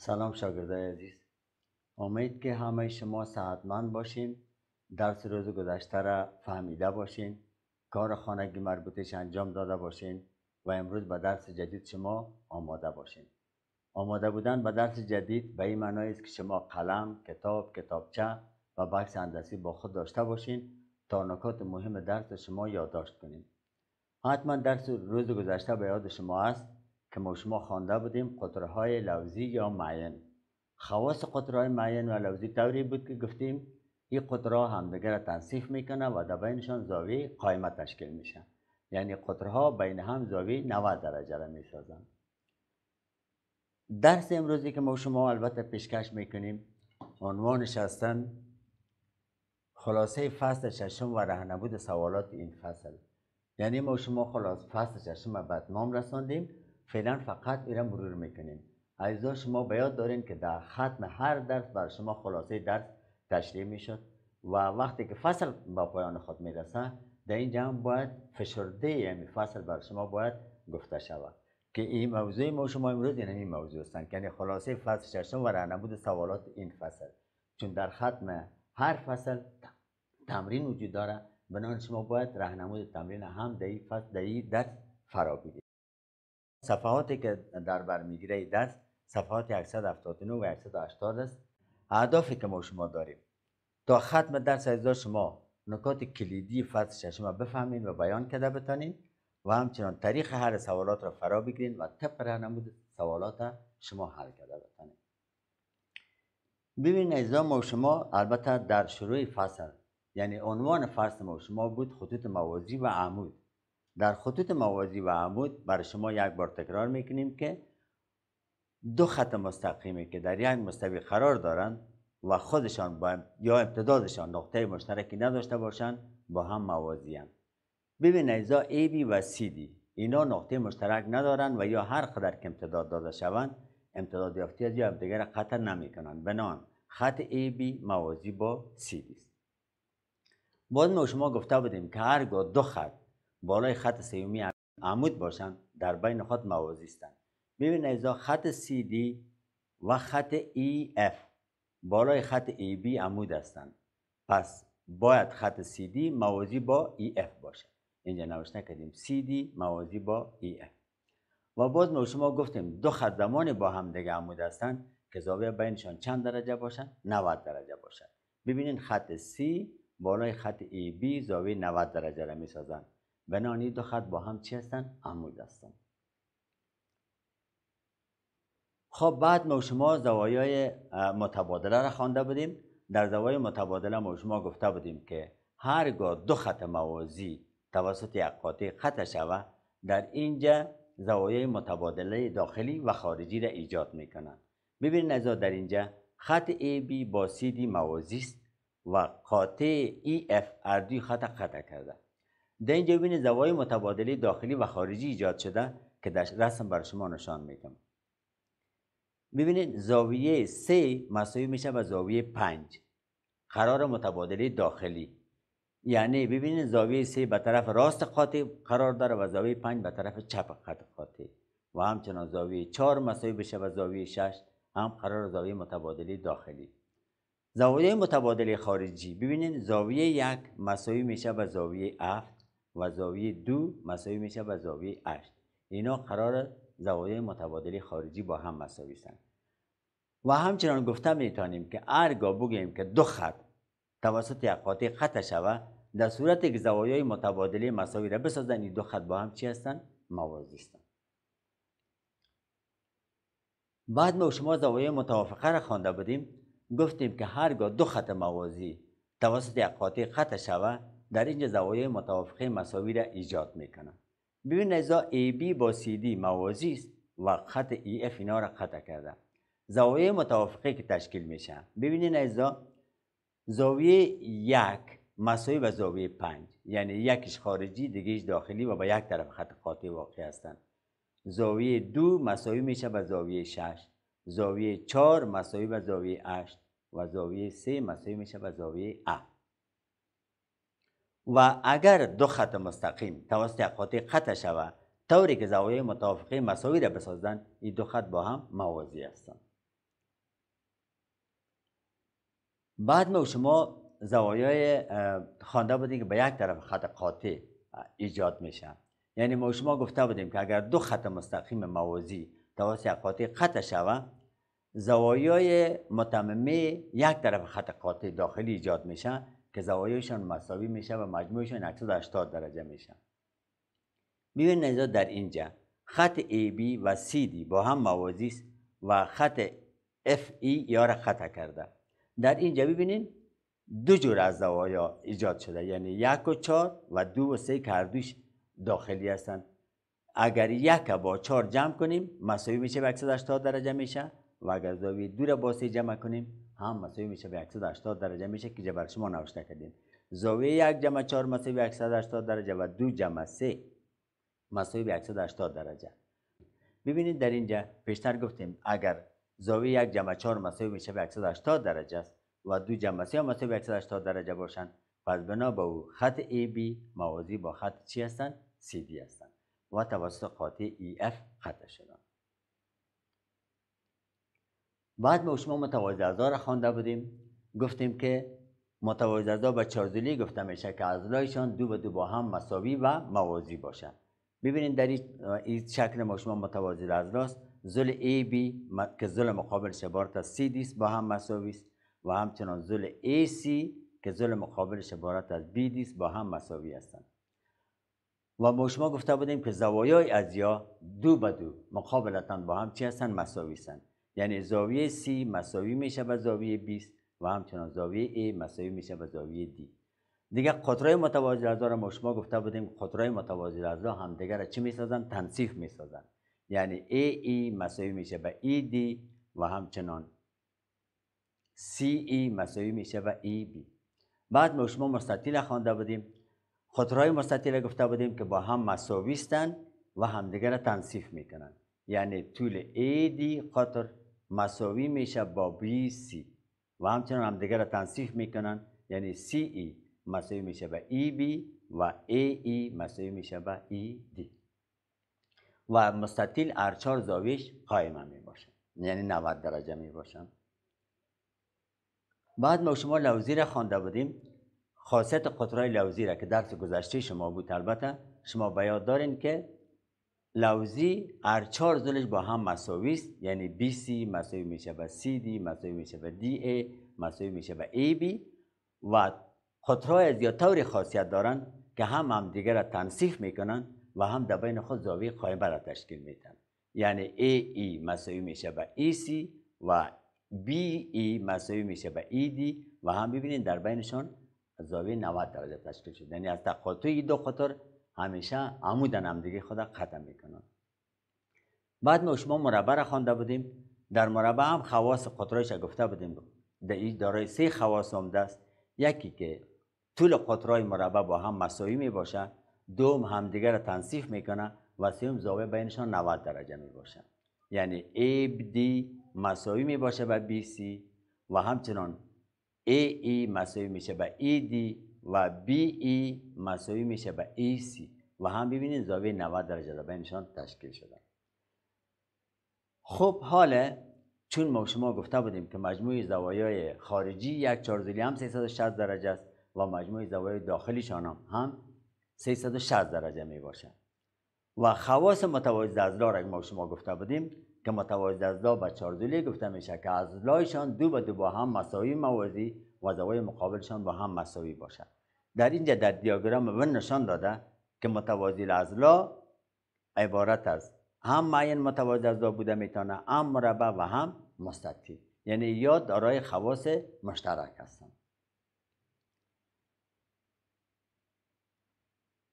سلام شاگردای عزیز امید که همه شما صحتمند باشین درس روز گذشته را فهمیده باشین کار خانگی مربوطش انجام داده باشین و امروز به درس جدید شما آماده باشین آماده بودن به درس جدید به این معنی است که شما قلم، کتاب، کتابچه و بکس هندسی با خود داشته باشین تا نکات مهم درس شما یادداشت کنین حتما درس روز گذشته به یاد شما است که ما شما خوانده بودیم قطرهای لوزی یا معین خواص قطرهای معین و لوزی طوری بود که گفتیم این قطرها همدیگر تنصیف میکنه و در بینشان زاویه قایمه تشکیل میشه یعنی قطرها بین هم زاویه 90 درجه را میسازن درس امروزی که ما شما البته پیشکش میکنیم عنوانش هستن خلاصه فصل ششم و رهنبود سوالات این فصل یعنی ما شما خلاص فصل ششم به اتمام رساندیم فعلا فقط ایران مرور میکنیم عزیزا شما بیاد دارین که در ختم هر درس بر شما خلاصه درس تشریح میشد و وقتی که فصل با پایان خود میرسه در اینجا هم باید فشرده یعنی فصل بر شما باید گفته شود که این موضوع ما شما امروز یعنی این موضوع که یعنی خلاصه فصل ششم و بود سوالات این فصل چون در ختم هر فصل تمرین وجود داره بنابراین شما باید راهنمای تمرین هم در این فصل در درس فرا صفحاتی که در بر میگیره دست صفحات 179 و 180 است اهدافی که ما شما داریم تا ختم درس عزیزا شما نکات کلیدی فصل شما بفهمین و بیان کرده بتانین و همچنان تاریخ هر سوالات را فرا بگیرین و طبق راهنمود سوالات شما حل کرده بتانین ببین عزیزا ما شما البته در شروع فصل یعنی عنوان فصل ما شما بود خطوط موازی و عمود در خطوط موازی و عمود برای شما یک بار تکرار میکنیم که دو خط مستقیمی که در یک مستوی قرار دارند و خودشان با یا امتدادشان نقطه مشترکی نداشته باشند با هم موازی هم. ببین ایزا بی و دی اینا نقطه مشترک ندارند و یا هر قدر که امتداد داده شوند امتداد یافتی از یا دیگر قطع نمی کنند نام خط بی موازی با CD است بعد ما شما گفته بودیم که هرگاه دو خط بالای خط سیومی عمود باشند در بین خود موازی هستند ببینید از خط CD و خط EF بالای خط بی عمود هستند پس باید خط CD موازی با EF باشه اینجا نوشته کردیم CD موازی با EF و باز ما شما گفتیم دو خط زمان با هم دیگه عمود هستند که زاویه بینشان چند درجه باشه؟ 90 درجه باشه. ببینید خط C بالای خط بی زاویه 90 درجه را می سازند بنانی دو خط با هم چی هستن؟ عمود هستن خب بعد ما شما زوایای متبادله را خوانده بودیم در زوایای متبادله ما شما گفته بودیم که هرگاه دو خط موازی توسط یک قاطع خط شوه در اینجا زوایای متبادله داخلی و خارجی را ایجاد میکنن ببینید نزا در اینجا خط AB با CD موازی است و قاطع EF اردوی خط قطع کرده در اینجا ببینید زوایای متبادله داخلی و خارجی ایجاد شده که در رسم بر شما نشان میدم ببینید زاویه 3 مساوی میشه به زاویه 5 قرار متبادله داخلی یعنی ببینید زاویه 3 به طرف راست قاطع قرار داره و زاویه 5 به طرف چپ قاطع و همچنان زاویه 4 مساوی بشه به زاویه 6 هم قرار زاویه متبادله داخلی زاویه متبادله خارجی ببینید زاویه 1 مساوی میشه به زاویه 7 و زاویه دو مساوی میشه به زاویه 8 اینا قرار زوایای متبادلی خارجی با هم مساوی شن و همچنان گفته میتونیم که ارگاه بگیم که دو خط توسط یک قاطع خط شوه در صورت که زوایای متبادلی مساوی را بسازن این دو خط با هم چی هستن موازی هستن بعد ما شما زوایای متوافقه را خوانده بودیم گفتیم که هرگاه دو خط موازی توسط یک قاطع قطع شوه در اینجا زوایای متوافقه مساوی را ایجاد میکنه ببین ازا AB با CD موازی است و خط EF اینا را قطع کرده زاویه متوافقه که تشکیل میشه ببینین ازا زاویه یک مساوی به زاویه پنج یعنی یکش خارجی دیگهش داخلی و به یک طرف خط قاطع واقع هستند زاویه دو مساوی میشه به زاویه شش زاویه چهار مساوی به زاویه هشت و زاویه سه مساوی میشه به زاویه هفت و اگر دو خط مستقیم توسط قاطع قطع شود طوری که زاویه متوافقه مساوی را بسازند این دو خط با هم موازی هستند بعد ما شما زوایای خوانده بودیم که به یک طرف خط قاطع ایجاد میشه. یعنی ما شما گفته بودیم که اگر دو خط مستقیم موازی توسط قاطع قطع شود زوایای متممه یک طرف خط قاطع داخلی ایجاد میشن که زوایایشان مساوی میشه و مجموعشان 180 درجه میشه ببین نزا در اینجا خط AB و CD با هم موازی است و خط FE یار خطا کرده در اینجا ببینین دو جور از زوایا ایجاد شده یعنی یک و چهار و دو و سه که هر دوش داخلی هستند اگر یک با چار جمع کنیم مساوی میشه به 180 درجه میشه و اگر زاویه دو را با سه جمع کنیم هم مساوی میشه به 180 درجه میشه که جبر شما نوشته کردیم زاویه یک جمع 4 مساوی به 180 درجه و دو جمع 3 مساوی به 180 درجه ببینید در اینجا پیشتر گفتیم اگر زاویه یک جمع 4 مساوی میشه به 180 درجه است و دو جمع 3 مساوی به 180 درجه باشند پس بنا به او خط AB موازی با خط چی هستند؟ CD هستند و توسط قاطع EF خط شده بعد ما شما متوازعزا را خوانده بودیم گفتیم که متوازعزا به چارزلی گفته میشه که لایشان دو به دو با هم مساوی و موازی باشد ببینید در این شکل ما شما متوازی است زل B که زل مقابل شبارت از C دیست با هم مساوی است و همچنان زل AC که زل مقابل شبارت از B دیست با هم مساوی هستند و ما شما گفته بودیم که زوایای از یا دو به دو مقابلتان با هم چی هستند مساوی هستند یعنی زاویه C مساوی میشه به زاویه 20 و همچنان زاویه A مساوی میشه به زاویه D دیگه قطرهای متوازی الاضلاع رو ما شما گفته بودیم قطرهای متوازی الاضلاع هم دیگه را چی میسازن تنصیف میسازن یعنی AE مساوی میشه به ED و همچنان CE مساوی میشه به EB بعد ما شما مستطیل خوانده بودیم قطرای مستطیل گفته بودیم که با هم مساوی هستند و همدیگر را تنصیف میکنن یعنی طول AD قطر مساوی میشه با بی سی و همچنان همدیگه را تنصیف میکنن یعنی سی ای e مساوی میشه با ای e, بی و ای ای e مساوی میشه با ای دی و مستطیل ارچار زاویش قایم می باشه یعنی 90 درجه میباشن بعد ما شما لوزی را خوانده بودیم خاصیت قطرهای لوزی را که درس گذشته شما بود البته شما به دارین که لوزی هر چهار زلش با هم مساوی است یعنی بی سی مساوی میشه به سی دی مساوی میشه به دی ای مساوی میشه به ای بی و خطرهای از یا طور خاصیت دارند که هم هم دیگر را تنصیف میکنن و هم در بین خود زاوی قائمه را تشکیل میدن یعنی ای ای e مساوی میشه به ای e سی و بی ای e مساوی میشه به ای دی و هم ببینید در بینشان زاویه 90 درجه تشکیل شده یعنی از تقاطع دو خطر همیشه عمودن هم دیگه خدا ختم میکنن بعد ما شما مربع را خوانده بودیم در مربع هم خواص قطرایش گفته بودیم در این دارای سه خواص هم است یکی که طول قطرای مربع با هم مساوی می باشه دوم همدیگه را تنصیف میکنه و سوم زاویه بینشان 90 درجه می باشه یعنی ABD مساوی می باشه به BC و همچنان AE مساوی میشه به ED و BE مساوی میشه به EC و هم ببینید زاویه 90 درجه در بینشان تشکیل شده خب حالا چون ما شما گفته بودیم که مجموع زوایای خارجی یک چارزلی هم 360 درجه است و مجموع زوایای داخلیشان هم هم 360 درجه می باشه و خواص متوازی ازلا را ما شما گفته بودیم که متوازی ازلا به چارزلی گفته میشه که از لایشان دو به دو با هم مساوی موازی و زوای مقابلشان با هم مساوی باشد در اینجا در دیاگرام من نشان داده که متوازی لا عبارت از هم معین متوازی لا بوده میتونه هم مربع و هم مستطی یعنی یا دارای خواص مشترک هستند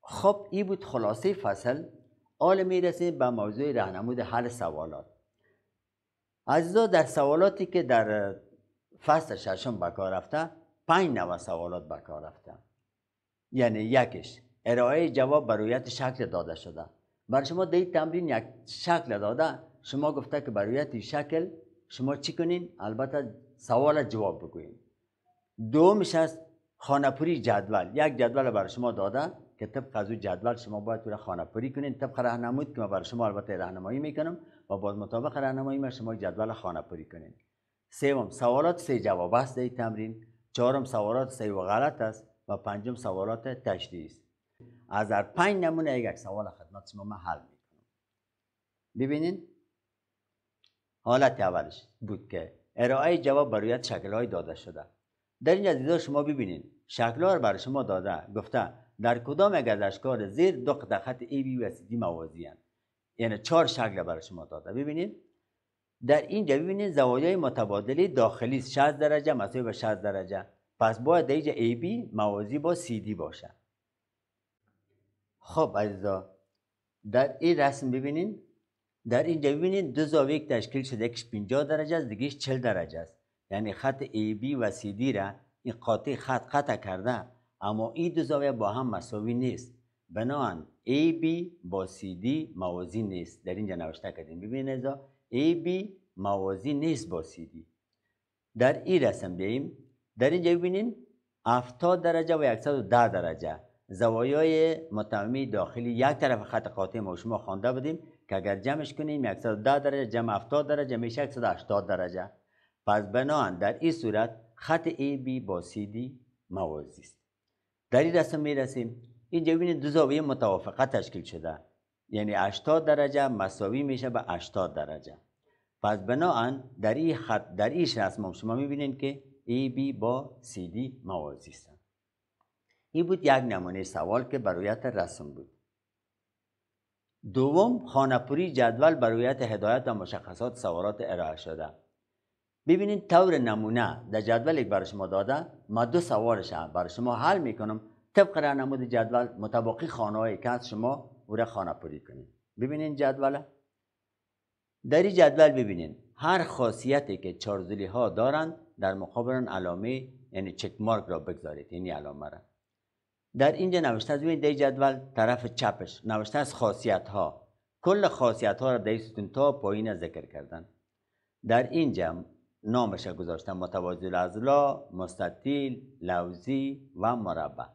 خب این بود خلاصه فصل آل میرسیم به موضوع رهنمود حل سوالات عزیزا در سوالاتی که در فصل ششم به کار رفته پنج نوع سوالات به کار رفته یعنی یکش ارائه جواب بر شکل داده شده بر شما در تمرین یک شکل داده شما گفته که بر شکل شما چی کنین البته سوال جواب بگوین دومش است خانپوری جدول یک جدول بر شما داده که طبق از جدول شما باید تو خانپوری پوری کنین طبق راهنمود که ما برای شما البته راهنمایی میکنم و باز مطابق راهنمایی من شما جدول خانه پوری کنین سوم سوالات سه جواب است در تمرین چهارم سوالات سه و غلط است و پنجم سوالات تشریح. است از هر پنج نمونه یک سوال خدمت شما من حل میکنم ببینین حالت اولش بود که ارائه جواب شکل های داده شده در این دیدار شما ببینید شکل رو برای شما داده گفته در کدام یک از زیر دو خط ای بی و سی دی موازی هست. یعنی چهار شکل برای شما داده ببینید در اینجا ببینید زوایای متبادلی داخلی 60 درجه مساوی به 60 درجه پس باید در اینجا ای بی موازی با سی دی باشه خب عزیزا در این رسم ببینین در اینجا ببینید دو زاویه تشکیل شده یکش 50 درجه است دیگه 40 درجه است یعنی خط AB و CD را این قاطع خط قطع کرده اما این دو زاویه با هم مساوی نیست بنابراین AB با CD موازی نیست در اینجا نوشته کردیم ببینید ازا AB موازی نیست با CD در این رسم بیاییم در اینجا ببینید 70 درجه و 110 درجه زوایای متعمی داخلی یک طرف خط قاطع ما شما خوانده بودیم که اگر جمعش کنیم 110 درجه جمع 70 درجه میشه 180 درجه پس بناهن در این صورت خط AB با CD موازی است در این رسم میرسیم اینجا ببینید دو زاویه متوافقه تشکیل شده یعنی 80 درجه مساوی میشه به 80 درجه پس بناهن در این خط در این رسم شما میبینید که AB با CD موازی است این بود یک نمونه سوال که برایت رسم بود دوم خانپوری جدول برایت هدایت و مشخصات سوارات ارائه شده ببینید طور نمونه در جدول یک برای شما داده ما دو سوالش هم برای شما حل میکنم طبق نمود جدول مطابقی خانه های که شما او را خانه پوری کنید ببینین جدول در این جدول ببینید هر خاصیتی که چارزلی ها دارند در مقابل علامه یعنی چک مارک را بگذارید یعنی علامه را در اینجا نوشته از این جدول طرف چپش نوشته از خاصیت ها کل خاصیت ها را در ستون تا پایین ذکر کردن در اینجا نامش گذاشته متوازی الازلا مستطیل لوزی و مربع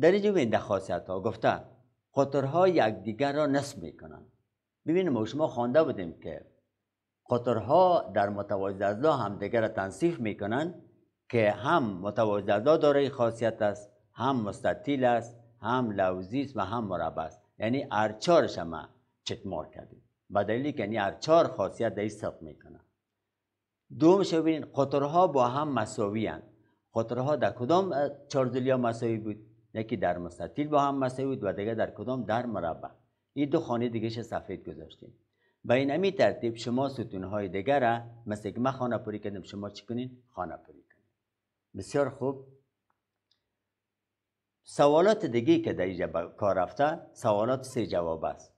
در اینجا ببینید خاصیت ها گفته قطرها یکدیگر را نصب کنند ببینیم ما شما خوانده بودیم که قطرها در متوازی الازلا هم دیگر را تنصیف کنند که هم متوازی الازلا دارای خاصیت است هم مستطیل است هم لوزی است و هم مربع است یعنی هر چهار شما چتمار کردیم به دلیلی که یعنی هر چهار خاصیت در ثبت میکنه دوم شو ببینید قطرها با هم مساوی اند قطرها در کدام چارزلیا مساوی بود یکی در مستطیل با هم مساوی بود و دیگه در کدام در مربع این دو خانه دیگه سفید گذاشتیم به این امی ترتیب شما ستون های دیگر مثل که ما خانه پوری کردم، شما چی خانه پوری کنین بسیار خوب سوالات دیگه که در اینجا کار رفته سوالات سه جواب است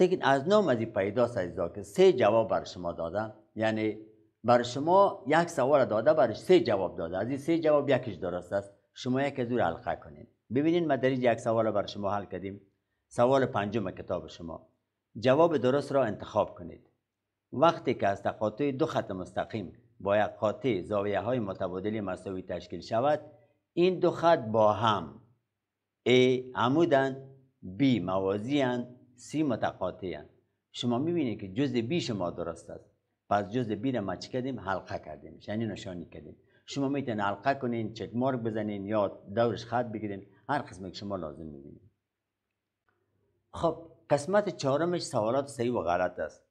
لیکن از نام از پیداست از که سه جواب بر شما داده یعنی بر شما یک سوال داده بر سه جواب داده از این سه جواب یکیش درست است شما یک از حلقه کنید ببینید ما در اینجا یک سوال بر شما حل کردیم سوال پنجم کتاب شما جواب درست را انتخاب کنید وقتی که از تقاطع دو خط مستقیم با یک قاطع زاویه های متبادل مساوی تشکیل شود این دو خط با هم A عمودن B موازی C متقاطعن شما میبینید که جزء B شما درست است پس جزء B را ما چی کردیم حلقه کردیم یعنی نشانی کردیم شما میتونید حلقه کنین چک مارک بزنین یا دورش خط بگیرین هر قسمی که شما لازم میبینید خب قسمت چهارمش سوالات صحیح و غلط است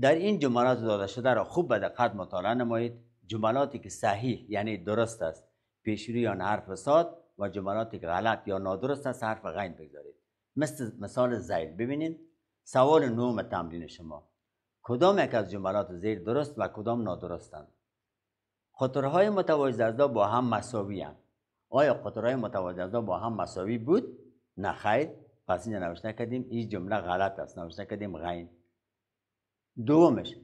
در این جملات داده شده را خوب به دقت مطالعه نمایید جملاتی که صحیح یعنی درست است پیشوری یا حرف فساد و جملاتی که غلط یا نادرست است حرف غین بگذارید مثل مثال زید ببینید سوال نوم تمرین شما کدام یک از جملات زیر درست و کدام نادرستند های متوازی با هم مساوی اند آیا های متوازی با هم مساوی بود نه خیر پس اینجا نوشته کردیم این جمله غلط است نوشته کردیم غین دومش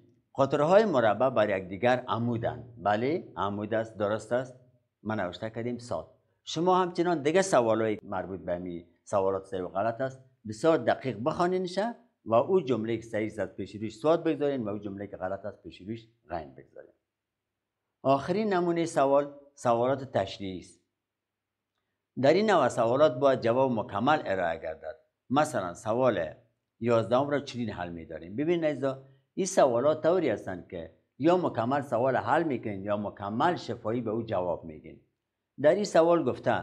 های مربع بر یکدیگر عمودند بله عمود است درست است من نوشته کردیم سات شما همچنان دیگه های مربوط به می سوالات صحیح و غلط است بسیار دقیق بخوانینشه و او جمله که صحیح است پیش روش سواد بگذارین و او جمله که غلط است پیش روش غین بگذارین آخرین نمونه سوال سوالات تشریح است در این نوع سوالات باید جواب مکمل ارائه گردد مثلا سوال 11 را چنین حل می داریم ببینید این سوالات طوری هستند که یا مکمل سوال حل میکنین یا مکمل شفایی به او جواب میگین در این سوال گفته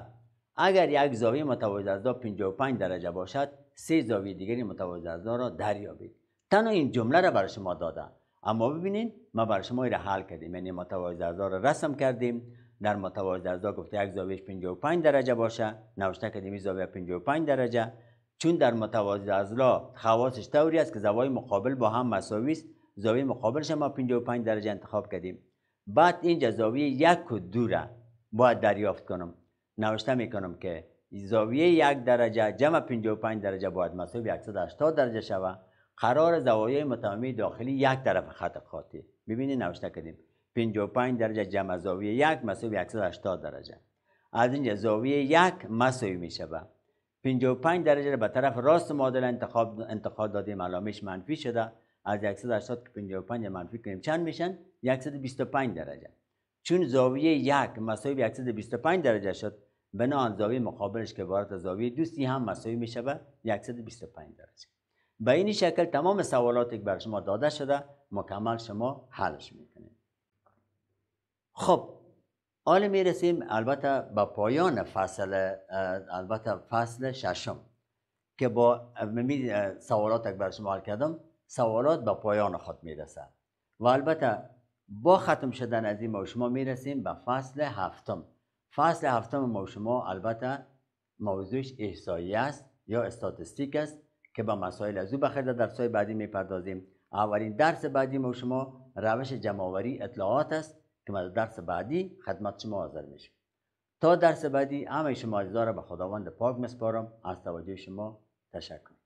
اگر یک زاویه متوازی اضلاع 55 درجه باشد سه زاویه دیگری متوازی اضلاع را دریابید تنها این جمله را برای شما دادم اما ببینید ما برای شما را حل کردیم یعنی متوازی اضلاع را رسم کردیم در متوازی اضلاع گفته یک زاویه 55 درجه باشه نوشته کردیم این زاویه 55 درجه چون در متوازی اضلاع خواصش طوری است که زوایای مقابل با هم مساوی است زاویه مقابلش ما 55 درجه انتخاب کردیم بعد اینجا زاویه یک و دو را باید دریافت کنم نوشته میکنم که زاویه یک درجه جمع 55 درجه باید مساوی 180 درجه شود. قرار زاویه متمامی داخلی یک طرف خط خاطی ببینید نوشته کردیم 55 درجه جمع زاویه یک مساوی 180 درجه از اینجا زاویه یک مساوی می شود 55 درجه به طرف راست معادله انتخاب انتخاب دادیم علامش منفی شده از 180 منفی کنیم چند میشن 125 درجه چون زاویه یک مساوی 125 درجه شد بنا آن زاویه مقابلش که عبارت از زاویه دوستی هم مساوی میشه به 125 درجه به این شکل تمام سوالاتی که بر شما داده شده مکمل شما حلش میکنید خب حالا میرسیم البته به پایان فصل البته فصل ششم که با سوالات که بر شما حل کردم سوالات به پایان خود میرسه و البته با ختم شدن از این ما شما میرسیم به فصل هفتم فصل هفتم ما شما البته موضوعش احسایی است یا استاتستیک است که به مسائل از او بخیر در درس‌های بعدی میپردازیم اولین درس بعدی ما شما روش جمعآوری اطلاعات است که ما درس بعدی خدمت شما حاضر میشه تا درس بعدی همه شما عزیزا را به خداوند پاک مسپارم از توجه شما تشکر